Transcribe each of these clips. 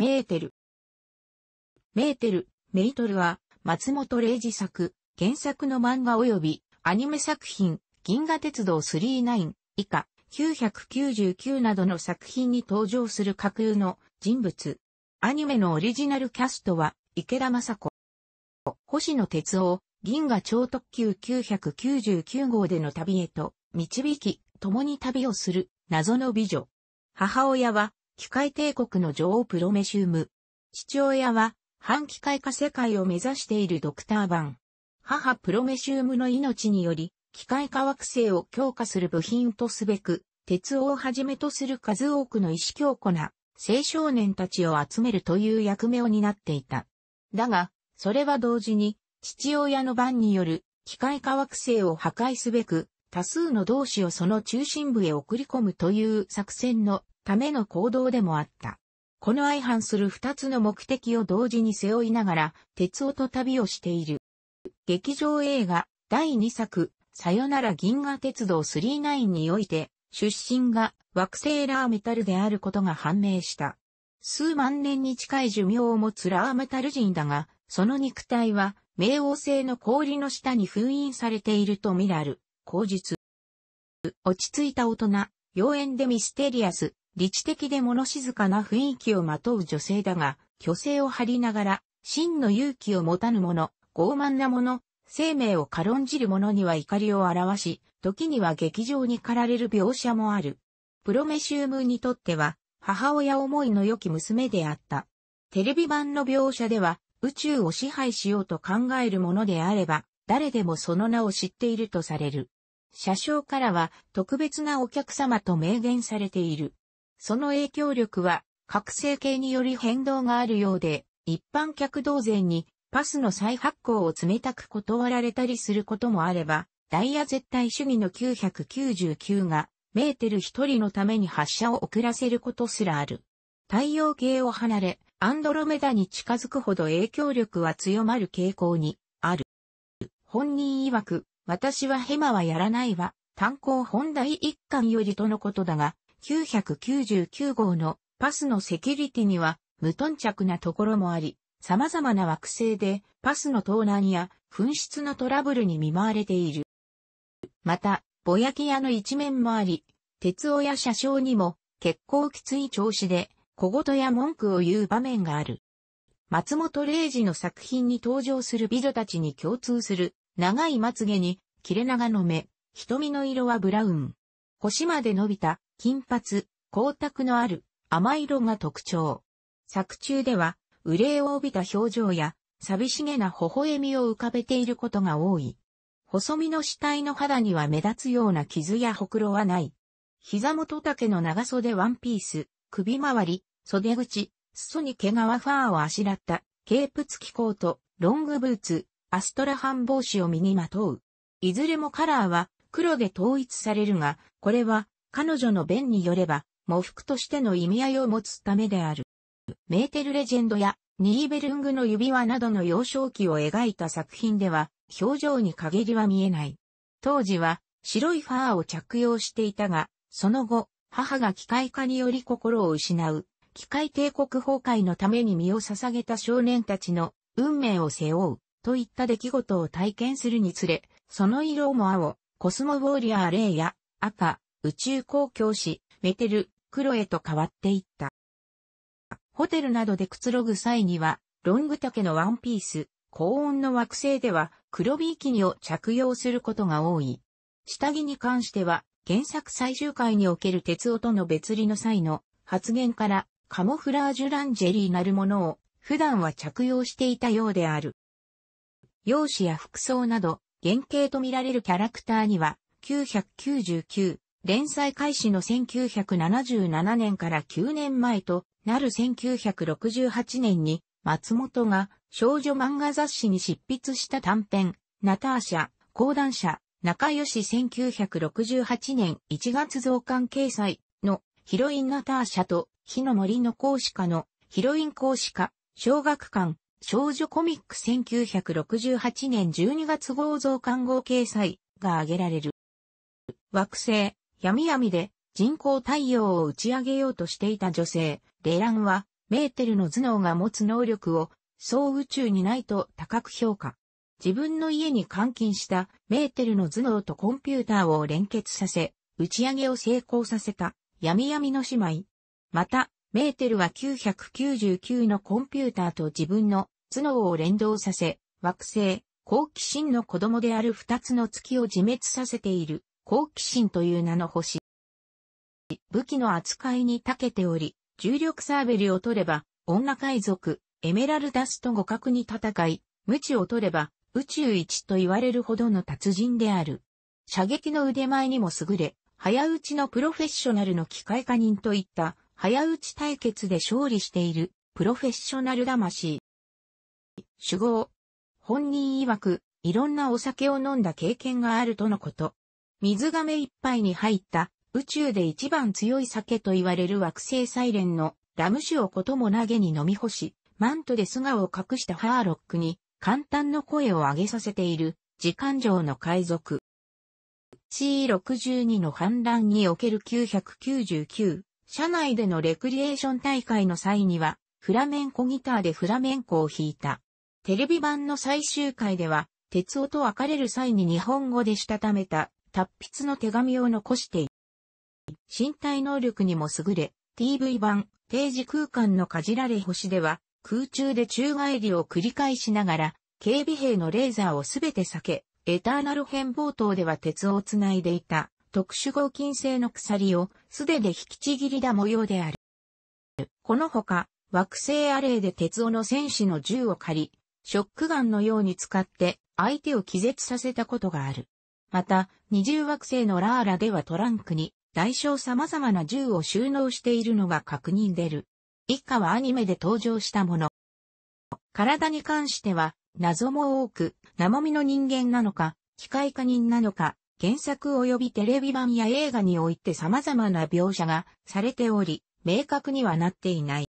メーテル。メーテル、メイトルは、松本零士作、原作の漫画及び、アニメ作品、銀河鉄道39以下、999などの作品に登場する架空の人物。アニメのオリジナルキャストは、池田雅子。星野哲夫、銀河超特急999号での旅へと、導き、共に旅をする、謎の美女。母親は、機械帝国の女王プロメシウム。父親は、半機械化世界を目指しているドクター・バン。母プロメシウムの命により、機械化惑星を強化する部品とすべく、鉄をはじめとする数多くの意思強固な青少年たちを集めるという役目を担っていた。だが、それは同時に、父親の番による機械化惑星を破壊すべく、多数の同志をその中心部へ送り込むという作戦のための行動でもあった。この相反する二つの目的を同時に背負いながら、鉄夫と旅をしている。劇場映画、第二作、さよなら銀河鉄道39において、出身が惑星ラーメタルであることが判明した。数万年に近い寿命を持つラーメタル人だが、その肉体は、冥王星の氷の下に封印されているとみらる、口述。落ち着いた大人、妖艶でミステリアス、理知的で物静かな雰囲気をまとう女性だが、虚勢を張りながら、真の勇気を持たぬ者、傲慢な者、生命を軽んじる者には怒りを表し、時には劇場に駆られる描写もある。プロメシウムにとっては、母親思いの良き娘であった。テレビ版の描写では、宇宙を支配しようと考えるものであれば、誰でもその名を知っているとされる。車掌からは、特別なお客様と明言されている。その影響力は、覚醒系により変動があるようで、一般客同然にパスの再発行を冷たく断られたりすることもあれば、ダイヤ絶対主義の999が、メーテル一人のために発射を遅らせることすらある。太陽系を離れ、アンドロメダに近づくほど影響力は強まる傾向にある。本人曰く、私はヘマはやらないわ、炭鉱本題一貫よりとのことだが、999号のパスのセキュリティには無頓着なところもあり、様々な惑星でパスの盗難や紛失のトラブルに見舞われている。また、ぼやき屋の一面もあり、鉄尾や車掌にも結構きつい調子で小言や文句を言う場面がある。松本零士の作品に登場する美女たちに共通する長いまつげに切れ長の目、瞳の色はブラウン。腰まで伸びた金髪、光沢のある甘い色が特徴。作中では、憂いを帯びた表情や、寂しげな微笑みを浮かべていることが多い。細身の死体の肌には目立つような傷やほくろはない。膝元丈の長袖ワンピース、首周り、袖口、裾に毛皮ファーをあしらった、ケープ付きコート、ロングブーツ、アストラハン帽子を身にまとう。いずれもカラーは黒で統一されるが、これは彼女の弁によれば、模服としての意味合いを持つためである。メーテルレジェンドやニーベルングの指輪などの幼少期を描いた作品では、表情に陰りは見えない。当時は白いファーを着用していたが、その後、母が機械化により心を失う、機械帝国崩壊のために身を捧げた少年たちの運命を背負う、といった出来事を体験するにつれ、その色も青、コスモウォーリアーレイや赤、宇宙公共し、メテル、クロエと変わっていった。ホテルなどでくつろぐ際には、ロング丈のワンピース、高温の惑星では黒ビーキニを着用することが多い。下着に関しては、原作最終回における鉄夫との別離の際の発言からカモフラージュランジェリーなるものを普段は着用していたようである。容姿や服装など、原型と見られるキャラクターには、999連載開始の1977年から9年前となる1968年に松本が少女漫画雑誌に執筆した短編、ナターシャ、講談社、仲良し1968年1月増刊掲載のヒロインナターシャと火の森の講師家のヒロイン講師家、小学館、少女コミック1968年12月号増刊号掲載が挙げられる。惑星、闇闇で人工太陽を打ち上げようとしていた女性、レランは、メーテルの頭脳が持つ能力を、総宇宙にないと高く評価。自分の家に監禁したメーテルの頭脳とコンピューターを連結させ、打ち上げを成功させた、闇闇の姉妹。また、メーテルは999のコンピューターと自分の頭脳を連動させ、惑星、好奇心の子供である二つの月を自滅させている。好奇心という名の星。武器の扱いに長けており、重力サーベルを取れば、女海賊、エメラルダスと互角に戦い、無知を取れば、宇宙一と言われるほどの達人である。射撃の腕前にも優れ、早打ちのプロフェッショナルの機械化人といった、早打ち対決で勝利している、プロフェッショナル魂。主語。本人曰く、いろんなお酒を飲んだ経験があるとのこと。水亀いっぱいに入った宇宙で一番強い酒と言われる惑星サイレンのラム酒をことも投げに飲み干し、マントで素顔を隠したハーロックに簡単の声を上げさせている時間上の海賊。C62 の反乱における999、社内でのレクリエーション大会の際には、フラメンコギターでフラメンコを弾いた。テレビ版の最終回では、鉄夫と別れる際に日本語でしたためた達筆の手紙を残している。身体能力にも優れ、TV 版、定時空間のかじられ星では、空中で宙返りを繰り返しながら、警備兵のレーザーをすべて避け、エターナル編冒頭では鉄をつないでいた特殊合金製の鎖を素手で引きちぎりだ模様である。このほか、惑星アレイで鉄尾の戦士の銃を借り、ショックガンのように使って相手を気絶させたことがある。また、二重惑星のラーラではトランクに大小様々な銃を収納しているのが確認出る。以下はアニメで登場したもの。体に関しては、謎も多く、生身の人間なのか、機械化人なのか、原作及びテレビ版や映画において様々な描写がされており、明確にはなっていない。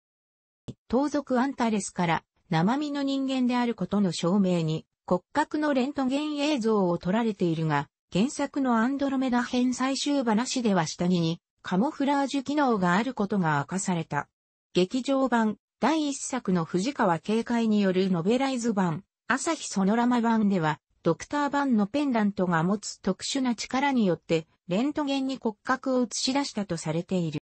盗賊アンタレスから生身の人間であることの証明に骨格のレントゲン映像を撮られているが、原作のアンドロメダ編最終話では下着にカモフラージュ機能があることが明かされた。劇場版第1作の藤川警戒によるノベライズ版、朝日ソノラマ版では、ドクター版のペンダントが持つ特殊な力によって、レントゲンに骨格を映し出したとされている。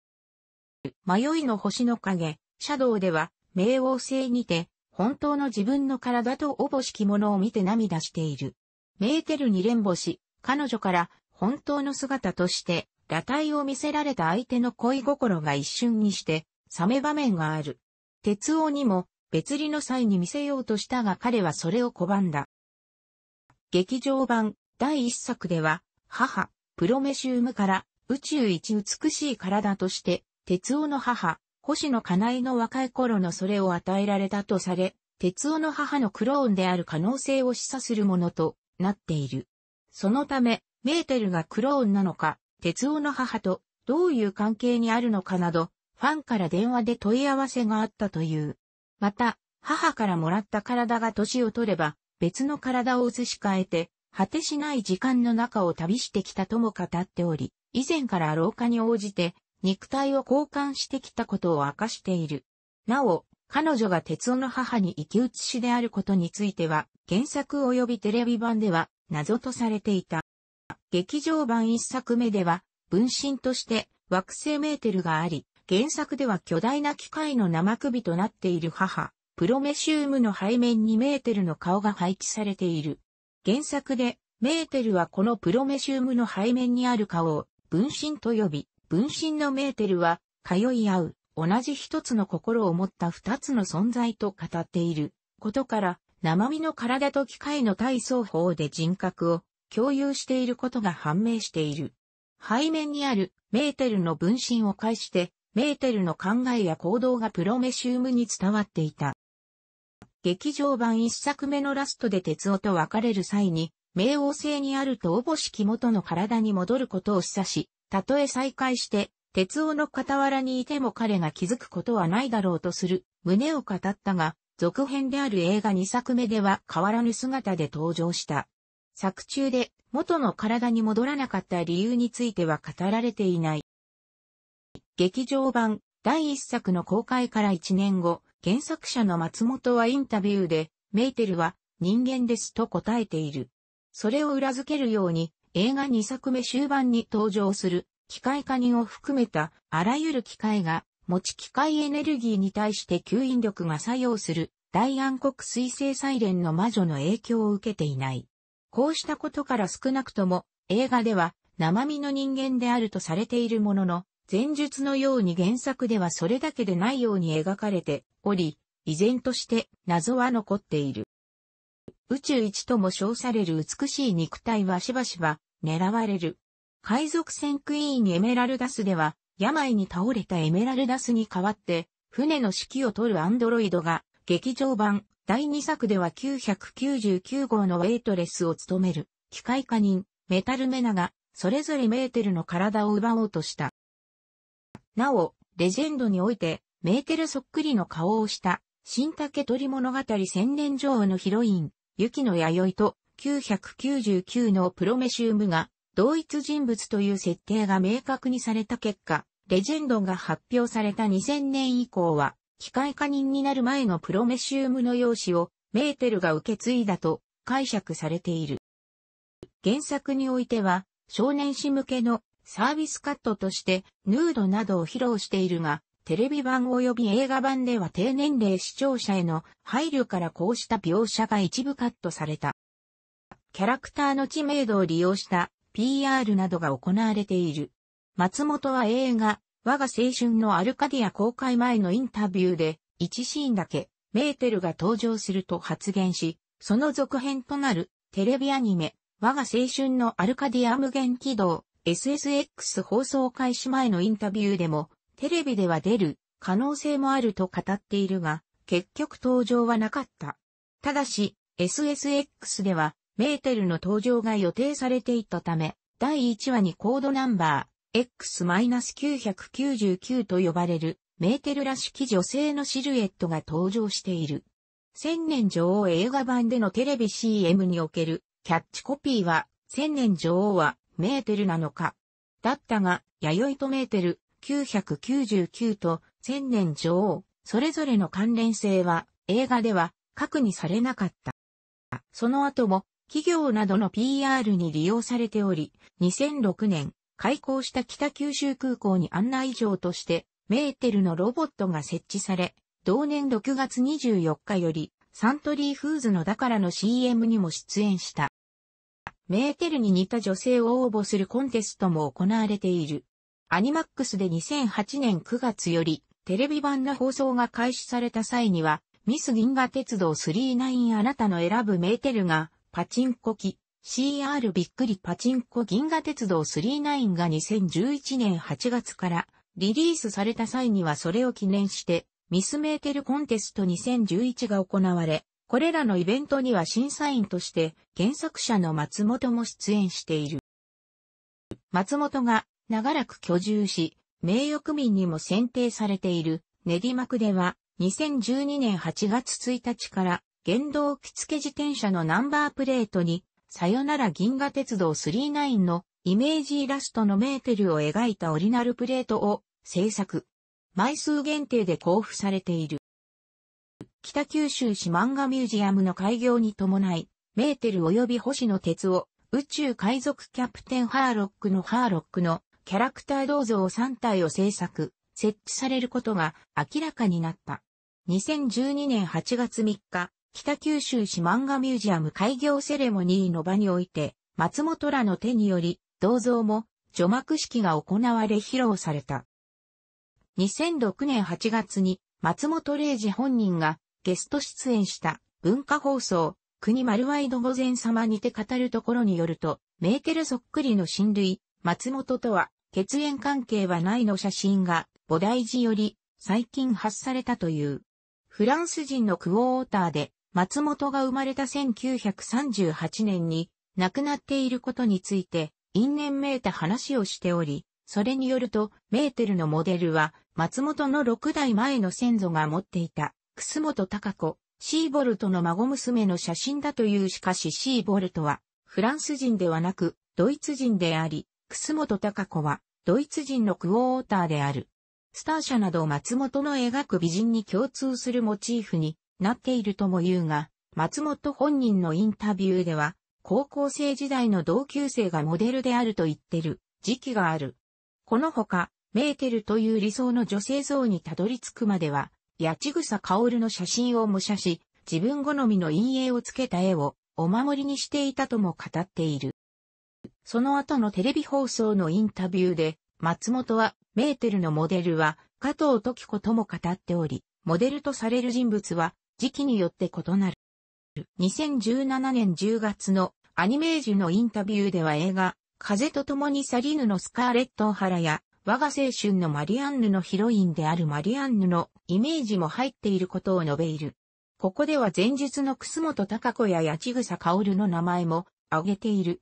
迷いの星の影、シャドウでは、冥王星にて、本当の自分の体とおぼしきものを見て涙している。メーテルに連し、彼女から本当の姿として裸体を見せられた相手の恋心が一瞬にして、冷め場面がある。鉄王にも別離の際に見せようとしたが彼はそれを拒んだ。劇場版第一作では、母、プロメシウムから宇宙一美しい体として、鉄王の母、星野かなの若い頃のそれを与えられたとされ、鉄尾の母のクローンである可能性を示唆するものとなっている。そのため、メーテルがクローンなのか、鉄尾の母とどういう関係にあるのかなど、ファンから電話で問い合わせがあったという。また、母からもらった体が年を取れば、別の体を移し替えて、果てしない時間の中を旅してきたとも語っており、以前から廊下に応じて肉体を交換してきたことを明かしている。なお、彼女が鉄尾の母に生き写しであることについては、原作及びテレビ版では謎とされていた。劇場版一作目では、分身として惑星メーテルがあり、原作では巨大な機械の生首となっている母、プロメシウムの背面にメーテルの顔が配置されている。原作で、メーテルはこのプロメシウムの背面にある顔を分身と呼び、分身のメーテルは、通い合う、同じ一つの心を持った二つの存在と語っていることから、生身の体と機械の体操法で人格を共有していることが判明している。背面にあるメーテルの分身を介して、メーテルの考えや行動がプロメシウムに伝わっていた。劇場版一作目のラストで鉄夫と別れる際に、冥王星にあるとおぼしき元の体に戻ることを示唆し、たとえ再会して、鉄夫の傍らにいても彼が気づくことはないだろうとする、胸を語ったが、続編である映画2作目では変わらぬ姿で登場した。作中で元の体に戻らなかった理由については語られていない。劇場版第1作の公開から1年後、原作者の松本はインタビューで、メイテルは人間ですと答えている。それを裏付けるように、映画2作目終盤に登場する機械化人を含めたあらゆる機械が持ち機械エネルギーに対して吸引力が作用する大暗黒水星サイレンの魔女の影響を受けていない。こうしたことから少なくとも映画では生身の人間であるとされているものの、前述のように原作ではそれだけでないように描かれており、依然として謎は残っている。宇宙一とも称される美しい肉体はしばしば狙われる。海賊船クイーンエメラルダスでは、病に倒れたエメラルダスに代わって、船の指揮を取るアンドロイドが、劇場版第2作では999号のウェイトレスを務める、機械化人、メタルメナが、それぞれメーテルの体を奪おうとした。なお、レジェンドにおいて、メーテルそっくりの顔をした、新竹鳥物語千年女王のヒロイン、雪の弥生と、999のプロメシウムが同一人物という設定が明確にされた結果、レジェンドが発表された2000年以降は、機械化人になる前のプロメシウムの用紙をメーテルが受け継いだと解釈されている。原作においては、少年誌向けのサービスカットとしてヌードなどを披露しているが、テレビ版及び映画版では低年齢視聴者への配慮からこうした描写が一部カットされた。キャラクターの知名度を利用した PR などが行われている。松本は映画、我が青春のアルカディア公開前のインタビューで、1シーンだけ、メーテルが登場すると発言し、その続編となる、テレビアニメ、我が青春のアルカディア無限軌道、SSX 放送開始前のインタビューでも、テレビでは出る、可能性もあると語っているが、結局登場はなかった。ただし、SSX では、メーテルの登場が予定されていたため、第1話にコードナンバー X-999 と呼ばれるメーテルらしき女性のシルエットが登場している。千年女王映画版でのテレビ CM におけるキャッチコピーは、千年女王はメーテルなのか。だったが、弥生とメーテル999と千年女王、それぞれの関連性は映画では確にされなかった。その後も企業などの PR に利用されており、2006年、開港した北九州空港に案内状として、メーテルのロボットが設置され、同年6月24日より、サントリーフーズのだからの CM にも出演した。メーテルに似た女性を応募するコンテストも行われている。アニマックスで2008年9月より、テレビ版の放送が開始された際には、ミス銀河鉄道39あなたの選ぶメーテルがパチンコ機、CR びっくりパチンコ銀河鉄道39が2011年8月からリリースされた際にはそれを記念してミスメーテルコンテスト2011が行われ、これらのイベントには審査員として原作者の松本も出演している。松本が長らく居住し、名誉区民にも選定されている練馬区では2012年8月1日から原動機付自転車のナンバープレートに、さよなら銀河鉄道39のイメージイラストのメーテルを描いたオリナルプレートを制作。枚数限定で交付されている。北九州市漫画ミュージアムの開業に伴い、メーテル及び星野鉄を宇宙海賊キャプテンハーロックのハーロックのキャラクター銅像3体を制作、設置されることが明らかになった。2012年8月3日、北九州市漫画ミュージアム開業セレモニーの場において、松本らの手により、銅像も除幕式が行われ披露された。2006年8月に松本零士本人がゲスト出演した文化放送国丸ワイド御前様にて語るところによると、メーテルそっくりの親類、松本とは血縁関係はないの写真が菩提寺より最近発されたという。フランス人のクォーターで松本が生まれた1938年に亡くなっていることについて因縁めいた話をしており、それによると、メーテルのモデルは、松本の6代前の先祖が持っていた、楠本隆子、シーボルトの孫娘の写真だというしかしシーボルトは、フランス人ではなく、ドイツ人であり、楠本隆子は、ドイツ人のクォーターである。スター社など松本の描く美人に共通するモチーフに、なっているとも言うが、松本本人のインタビューでは、高校生時代の同級生がモデルであると言ってる時期がある。このほか、メーテルという理想の女性像にたどり着くまでは、八千草薫の写真を模写し、自分好みの陰影をつけた絵をお守りにしていたとも語っている。その後のテレビ放送のインタビューで、松本は、メーテルのモデルは、加藤時子とも語っており、モデルとされる人物は、時期によって異なる。2017年10月のアニメージュのインタビューでは映画、風と共に去りぬのスカーレット・オハラや、我が青春のマリアンヌのヒロインであるマリアンヌのイメージも入っていることを述べいる。ここでは前述の楠本孝子や八千草薫の名前も挙げている。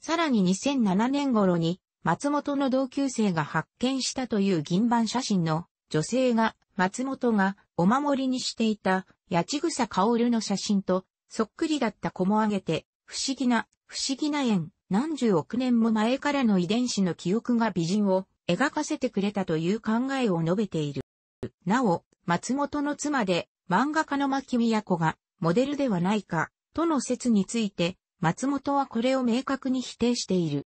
さらに2007年頃に松本の同級生が発見したという銀版写真の女性が松本がお守りにしていた八千草薫の写真と、そっくりだった子も挙げて、不思議な、不思議な縁、何十億年も前からの遺伝子の記憶が美人を描かせてくれたという考えを述べている。なお、松本の妻で漫画家の牧宮子がモデルではないか、との説について、松本はこれを明確に否定している。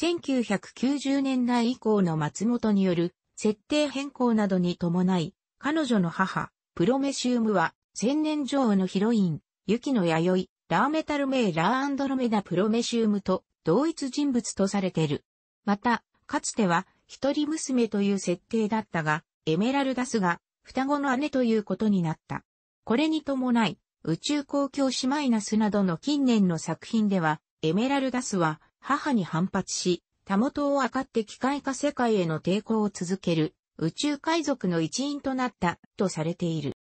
1990年代以降の松本による設定変更などに伴い、彼女の母、プロメシウムは、千年女王のヒロイン、雪の弥生、ラーメタルメイラーアンドロメダプロメシウムと同一人物とされている。また、かつては、一人娘という設定だったが、エメラルダスが、双子の姉ということになった。これに伴い、宇宙公共史マイナスなどの近年の作品では、エメラルダスは母に反発し、たもとを分かって機械化世界への抵抗を続ける宇宙海賊の一員となった、とされている。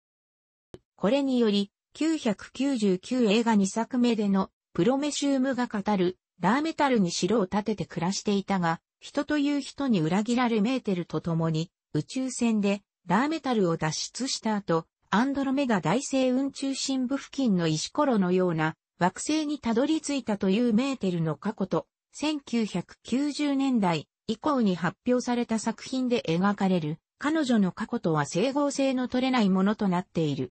これにより、999映画2作目でのプロメシウムが語るラーメタルに城を建てて暮らしていたが、人という人に裏切られメーテルと共に宇宙船でラーメタルを脱出した後、アンドロメダ大星雲中心部付近の石ころのような惑星にたどり着いたというメーテルの過去と、1990年代、以降に発表された作品で描かれる彼女の過去とは整合性の取れないものとなっている。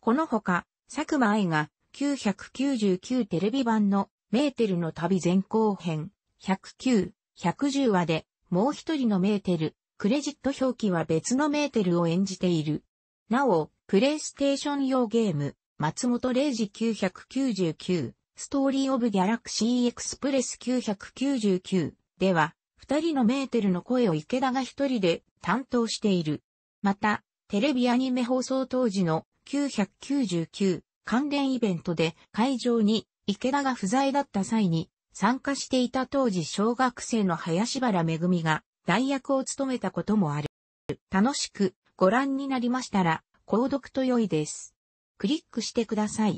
このほか、佐久間愛が999テレビ版のメーテルの旅前後編109、110話でもう一人のメーテル、クレジット表記は別のメーテルを演じている。なお、プレイステーション用ゲーム、松本零時999、ストーリーオブギャラクシーエクスプレス999、では、二人のメーテルの声を池田が一人で担当している。また、テレビアニメ放送当時の999関連イベントで会場に池田が不在だった際に参加していた当時小学生の林原めぐみが代役を務めたこともある。楽しくご覧になりましたら、購読と良いです。クリックしてください。